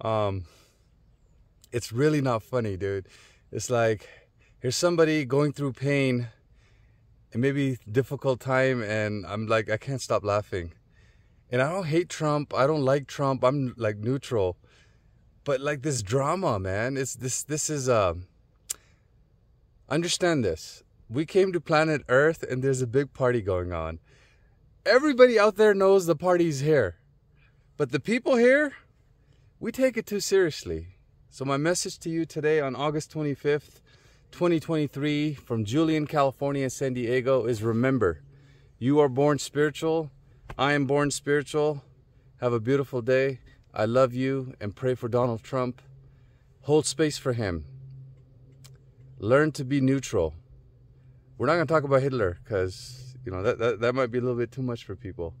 Um, it's really not funny, dude. It's like here's somebody going through pain and maybe difficult time, and I'm like, I can't stop laughing. And I don't hate Trump. I don't like Trump. I'm like neutral. But like this drama, man. It's this. This is uh. Understand this. We came to planet Earth, and there's a big party going on. Everybody out there knows the party's here, but the people here we take it too seriously. So, my message to you today on August 25th, 2023, from Julian, California, San Diego, is remember, you are born spiritual. I am born spiritual. Have a beautiful day. I love you and pray for Donald Trump. Hold space for him. Learn to be neutral. We're not going to talk about Hitler because, you know, that, that, that might be a little bit too much for people.